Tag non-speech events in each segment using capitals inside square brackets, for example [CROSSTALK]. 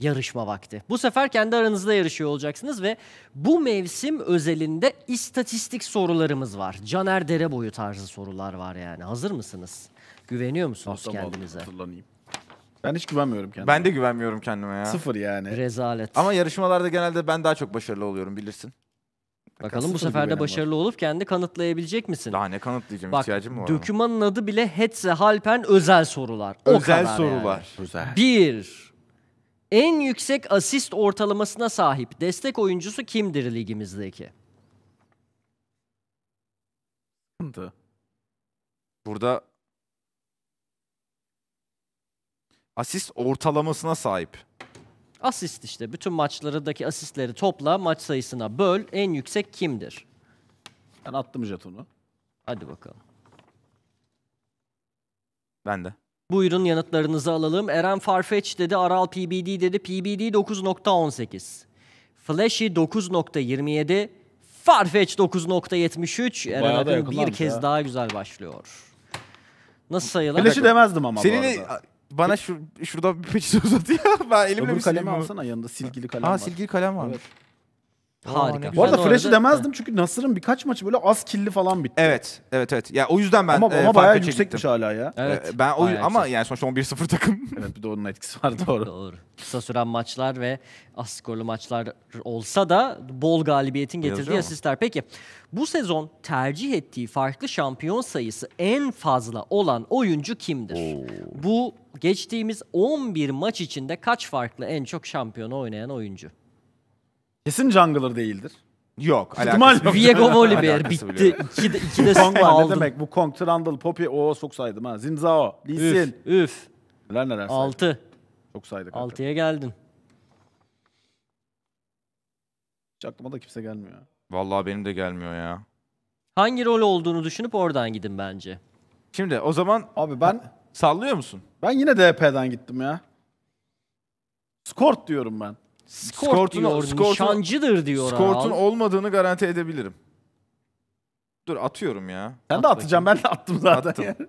yarışma vakti. Bu sefer kendi aranızda yarışıyor olacaksınız ve bu mevsim özelinde istatistik sorularımız var. Caner Dere boyu tarzı sorular var yani. Hazır mısınız? Güveniyor musunuz Tahtam kendinize? aldım, hatırlanayım. Ben hiç güvenmiyorum kendime. Ben de güvenmiyorum kendime ya. Sıfır yani. Rezalet. Ama yarışmalarda genelde ben daha çok başarılı oluyorum bilirsin. Bakalım bu sefer güvenim de var. başarılı olup kendi kanıtlayabilecek misin? Daha ne kanıtlayacağım Bak, ihtiyacım mı var? ama? Dökümanın adı bile Hetze Halpen özel sorular. O Özel kadar yani. sorular. Güzel. Bir, en yüksek asist ortalamasına sahip destek oyuncusu kimdir ligimizdeki? Burada asist ortalamasına sahip. Asist işte. Bütün maçlardaki asistleri topla, maç sayısına böl. En yüksek kimdir? Ben attım jetonu. Hadi bakalım. Ben de. Buyurun yanıtlarınızı alalım. Eren Farfetch dedi, Aral PBD dedi. PBD 9.18. Flashy 9.27. Farfetch 9.73. Eren Bayağı da Akın bir kez ya. daha güzel başlıyor. Nasıl sayılır? Flashy demezdim ama Senin bu arada. bana şu, şurada bir peçete uzat ya. Ben elimle Öbür bir kalemi alsana yanında silgili kalem Aa var. silgili kalem varmış. Evet. Harika. Bu arada ben demezdim çünkü Nasır'ın birkaç maçı böyle az killi falan bitti. Evet, evet, evet. Ya o yüzden ben Ama, e, bayağı şey yüksekmiş gittim. hala ya. Evet. E, ben o ama yüksek. yani sonuçta 11-0 takım. [LAUGHS] evet, bir de onun etkisi var doğru. [LAUGHS] doğru. Kısa süren maçlar ve az skorlu maçlar olsa da bol galibiyetin getirdiği asistler. Peki bu sezon tercih ettiği farklı şampiyon sayısı en fazla olan oyuncu kimdir? Oo. Bu geçtiğimiz 11 maç içinde kaç farklı en çok şampiyon oynayan oyuncu? Kesin jungler değildir. Yok. İhtimal alakası yok. Viego Volibear Alakası bitti. İki de, iki de Kong var ne demek bu Kong, Trundle, Poppy o çok saydım ha. Zinzao, Lee Sin. Üf, üf. Neler neler saydım. 6. Çok saydık. Altı. 6'ya geldin. Hiç aklıma da kimse gelmiyor. Vallahi benim de gelmiyor ya. Hangi rol olduğunu düşünüp oradan gidin bence. Şimdi o zaman Abi ben sallıyor musun? ben yine DP'den gittim ya. Skort diyorum ben. Skort Skort'un, diyor, Skort'un, nişancıdır diyor. Skort'un olmadığını garanti edebilirim. Dur atıyorum ya. Ben At de atacağım. Bakayım. Ben de attım zaten. Attım. [LAUGHS]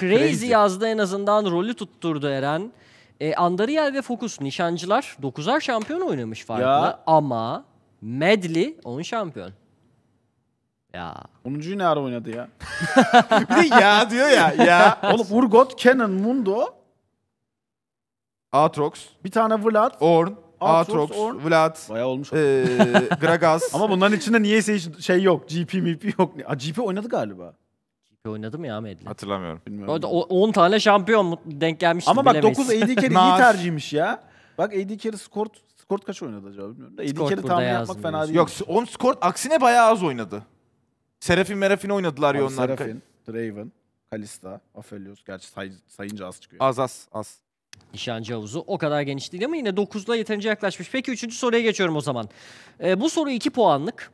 Crazy, Crazy yazdı en azından rolü tutturdu Eren. E, Andariel ve Focus nişancılar 9'ar şampiyon oynamış farklı ya. ama Medley 10 şampiyon. Ya. 10. ne ara oynadı ya? [LAUGHS] bir de ya diyor ya. Ya. Oğlum Urgot, Kenan, Mundo Aatrox, Bir tane Vlad. Orn, Aatrox, Orn. Vlad, Bayağı olmuş. e, Gragas. [LAUGHS] Ama bunların içinde niye hiç şey yok. GP mp yok. A, GP oynadı galiba. Bir Oynadı mı ya Medley? Hatırlamıyorum. Bilmiyorum. o- 10 tane şampiyon denk gelmişti Ama bak bilemeyiz. 9 AD [LAUGHS] carry iyi tercihmiş ya. Bak AD carry skort skort kaç oynadı acaba bilmiyorum. da AD Skort carry burada tahmin yazmıyor. yapmak fena değil. Yok 10 skort aksine bayağı az oynadı. Serafin Merafin oynadılar Abi, ya onlar. Serafin, Draven, Kalista, Aphelios. Gerçi say- sayınca az çıkıyor. Az az az. Nişancı havuzu o kadar geniş değil ama yine 9'la yeterince yaklaşmış. Peki 3. soruya geçiyorum o zaman. Ee, bu soru 2 puanlık.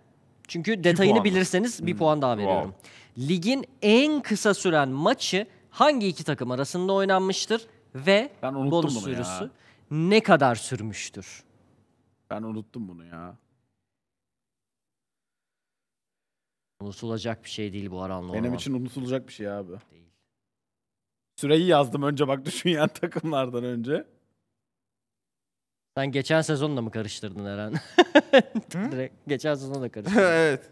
Çünkü iki detayını puanlık. bilirseniz bir hmm. puan daha hmm, veriyorum. Wow. Ligin en kısa süren maçı hangi iki takım arasında oynanmıştır ve ben bonus sürüsü ya. ne kadar sürmüştür? Ben unuttum bunu ya. Unutulacak bir şey değil bu Aranlı Benim için unutulacak bir şey abi. Değil. Süreyi yazdım önce bak [LAUGHS] düşün yani takımlardan önce. Sen geçen sezonla mı karıştırdın Eren? [LAUGHS] Direkt geçen sezonla da [LAUGHS] karıştırdın. evet.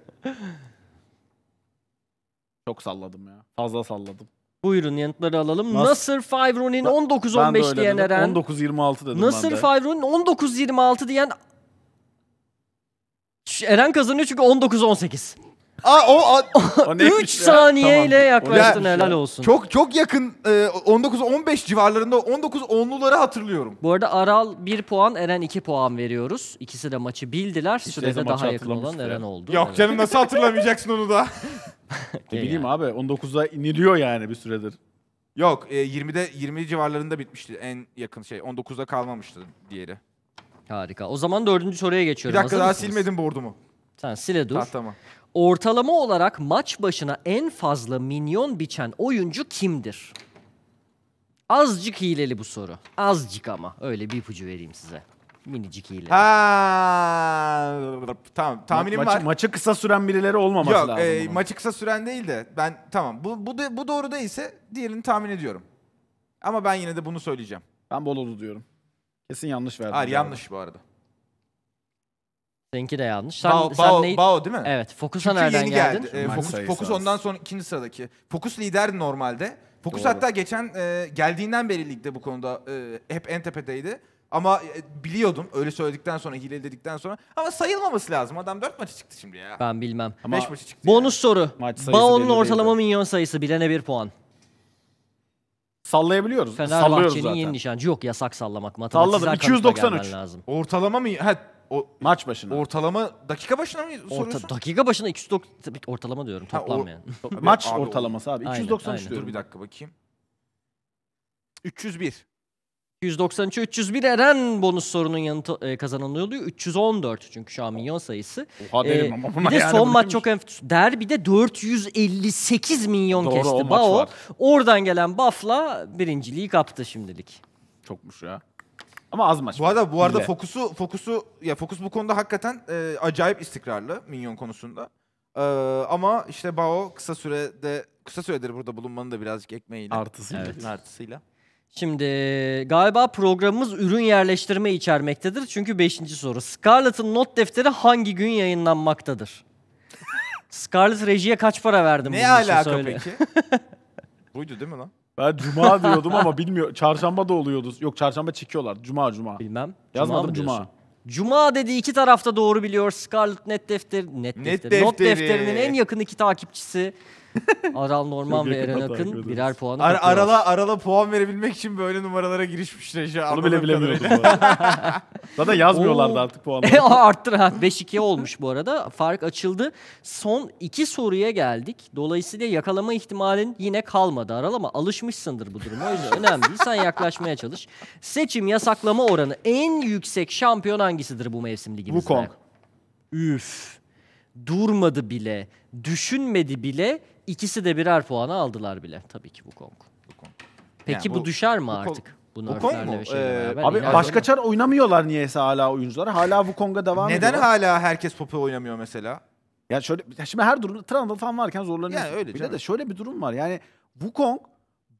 Çok salladım ya. Fazla salladım. Buyurun yanıtları alalım. Nas Nasır Favru'nin 19-15 diyen dedim. Eren. 19-26 dedim ben Nasır de. 19-26 diyen Eren kazanıyor çünkü 19-18. Aa, o, a, O 3 [LAUGHS] ya? saniyeyle yaklaştın Ya, helal olsun. çok çok yakın e, 19-15 civarlarında 19-10'luları hatırlıyorum. Bu arada Aral 1 puan, Eren 2 puan veriyoruz. İkisi de maçı bildiler. Sürede daha yakın olan Eren oldu. Yok Evet. canım nasıl hatırlamayacaksın onu da? [LAUGHS] Ne bileyim abi 19'a iniliyor yani bir süredir. Yok e, 20'de 20 civarlarında bitmişti en yakın şey. 19'da kalmamıştı diğeri. Harika. O zaman dördüncü soruya Bir dakika Hazır daha mısınız? silmedim boardumu. Sen sile dur. Tamam. Ortalama olarak maç başına en fazla minyon biçen oyuncu kimdir? Azıcık hileli bu soru. Azıcık ama. Öyle bir ipucu vereyim size. Minicik hileli. Ha, tamam tahminim maçı, var. Maçı kısa süren birileri olmaması Yok, lazım. e, maçı kısa süren değil de ben tamam bu bu, bu doğru değilse diğerini tahmin ediyorum. Ama ben yine de bunu söyleyeceğim. Ben Bololu diyorum. Kesin yanlış verdim. Hayır galiba. yanlış bu arada. Seninki de yanlış. Sen, Bao, sen Bao, Bao değil mi? Evet. Focus'a nereden yeni geldin? geldi. Ee, Maç Focus, ondan sonra ikinci sıradaki. Fokus liderdi normalde. Fokus Doğru. hatta geçen e, geldiğinden beri ligde bu konuda e, hep en tepedeydi. Ama e, biliyordum öyle söyledikten sonra, hile dedikten sonra. Ama sayılmaması lazım. Adam 4 maçı çıktı şimdi ya. Ben bilmem. 5 maçı çıktı. Bonus soru. Maç sayısı Bao'nun ortalama değildi. minyon sayısı bilene 1 puan. Sallayabiliyoruz. Sallıyoruz Fenerbahçe'nin zaten. yeni nişancı yok yasak sallamak. Matematiksel Salladım. 293. lazım. Ortalama mı? Ha o maç başına. Ortalama dakika başına mı soruyorsun? Orta, dakika başına 290 tabii ortalama diyorum Ha, toplam yani. [LAUGHS] Maç Abi, ortalaması abi. Aynen, 293 aynen. Dur bir dakika bakayım. 301. 293, 301 Eren bonus sorunun yanıtı e, kazananı oluyor. 314 çünkü şu an milyon sayısı. Oha derim e, ama buna bir de yani son maç çok enf- derbi de 458 milyon Doğru, kesti maç Bao. var. Oradan gelen buff'la birinciliği kaptı şimdilik. Çokmuş ya. Ama az maç. Bu arada bu arada Bile. fokusu fokusu ya fokus bu konuda hakikaten e, acayip istikrarlı Minyon konusunda. E, ama işte Bao kısa sürede kısa süredir burada bulunmanın da birazcık ekmeğiyle. Artısıyla. Evet. Artısıyla. Şimdi e, galiba programımız ürün yerleştirme içermektedir. Çünkü 5. soru. Scarlett'ın not defteri hangi gün yayınlanmaktadır? [LAUGHS] Scarlett rejiye kaç para verdim? Ne bunun için alaka söyle. peki? [LAUGHS] Buydu değil mi lan? Ben cuma diyordum ama bilmiyor. Çarşamba da oluyordu. Yok çarşamba çekiyorlar. Cuma cuma. Bilmem. Yazmadım cuma. cuma. Cuma dedi iki tarafta doğru biliyor. Scarlet Net Defteri, Net, Net defteri, defteri. Not defterinin en yakın iki takipçisi. [LAUGHS] Aral Norman ve Eren Akın birer puanı Ar Arala, arala puan verebilmek için böyle numaralara girişmişler. Işte, Onu bile bilemiyordum Zaten yazmıyorlardı artık puanları. [LAUGHS] E, arttır ha. 5-2 olmuş bu arada. Fark açıldı. Son iki soruya geldik. Dolayısıyla yakalama ihtimalin yine kalmadı Aral ama alışmışsındır bu duruma. O yüzden önemli Sen yaklaşmaya çalış. Seçim yasaklama oranı en yüksek şampiyon hangisidir bu mevsim ligimizde? Wukong. Üf. Durmadı bile, düşünmedi bile İkisi de birer puanı aldılar bile tabii ki bu kong. Peki bu, bu düşer mi Wukong, artık? Bu kong? mu? Ee, abi başka çar oynamıyorlar niyeyse hala oyuncular. Hala bu konga devam Neden ediyorlar. Neden hala herkes popo oynamıyor mesela? Ya şöyle ya şimdi her durumda Trundle falan varken zorlanıyor. Yani öyle bir canım. de şöyle bir durum var. Yani bu kong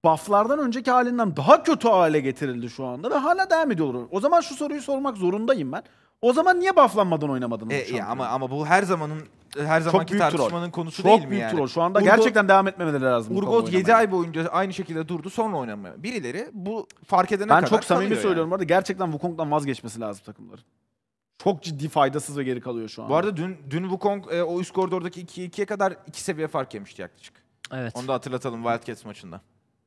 bufflardan önceki halinden daha kötü hale getirildi şu anda ve hala devam ediyorlar. O zaman şu soruyu sormak zorundayım ben. O zaman niye bufflanmadan oynamadın? E, ama ama bu her zamanın e, her zamanki büyük tartışmanın troll. konusu Çok değil mi büyük yani? troll. Şu anda Urgot, gerçekten devam etmemeleri lazım. Urgot 7 ay boyunca aynı şekilde durdu sonra oynamaya. Birileri bu fark edene ben kadar Ben çok samimi söylüyorum yani. arada gerçekten Wukong'dan vazgeçmesi lazım takımların. Çok ciddi faydasız ve geri kalıyor şu an. Bu arada dün dün Wukong e, o üst koridordaki 2'ye 2'ye kadar 2 seviye fark yemişti yaklaşık. Evet. Onu da hatırlatalım Wildcats maçında.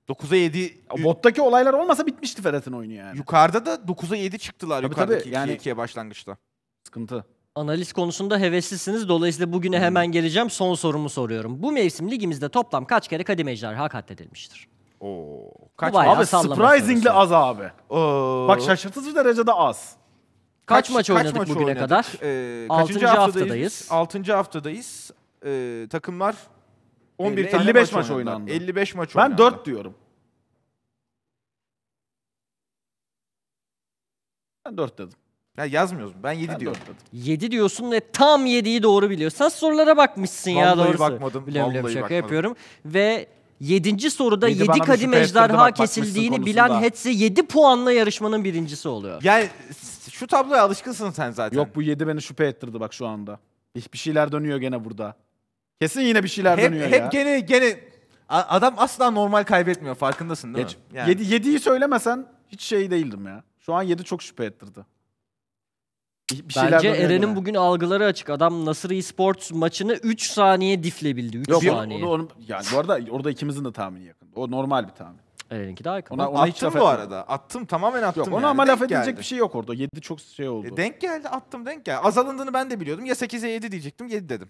9'a 7... Bottaki olaylar olmasa bitmişti Ferhat'ın oyunu yani. Yukarıda da 9'a 7 çıktılar tabii yukarıdaki tabii, yani... 2'ye başlangıçta. Sıkıntı analiz konusunda heveslisiniz. Dolayısıyla bugüne hemen geleceğim. Son sorumu soruyorum. Bu mevsim ligimizde toplam kaç kere kadem ejderha katledilmiştir? Oo. Kaç Bu bayağı abi surprisingly az abi. Oo. Bak şaşırtıcı bir derecede az. Kaç, maç oynadık maç bugüne oynadık? kadar? Ee, Altıncı haftadayız? Altıncı haftadayız. Ee, takımlar 11 tane 55 maç oynadı. oynandı. 55 maç Ben oynandı. 4 diyorum. Ben 4 dedim. Ya yazmıyoruz. Ben 7 diyorum. 7 diyorsun ve tam 7'yi doğru biliyorsun. Sen sorulara bakmışsın Vallahi ya doğrusu. bakmadım. Bilmiyorum, Vallahi şaka bakmadım. yapıyorum. Ve 7. soruda 7 kadim ejderha bak, kesildiğini bilen Hetze 7 puanla yarışmanın birincisi oluyor. Yani şu tabloya alışkınsın sen zaten. Yok bu 7 beni şüphe ettirdi bak şu anda. Bir şeyler dönüyor gene burada. Kesin yine bir şeyler hep, dönüyor hep ya. Hep gene gene adam asla normal kaybetmiyor farkındasın değil Geç, mi? Yani. 7'yi söylemesen hiç şey değildim ya. Şu an 7 çok şüphe ettirdi bir şeyler Bence Eren'in yani. bugün algıları açık. Adam Nasır Esports maçını 3 saniye diflebildi. 3 Yok, saniye. Onu, onu, yani bu arada orada ikimizin de tahmini yakın. O normal bir tahmin. Eren'inki daha yakın. Ona, ona attım bu arada. Attım tamamen attım. Yok, yani. ona ama denk laf edilecek geldi. bir şey yok orada. 7 çok şey e, oldu. E, denk geldi attım denk geldi. Azalındığını ben de biliyordum. Ya 8'e 7 diyecektim 7 dedim.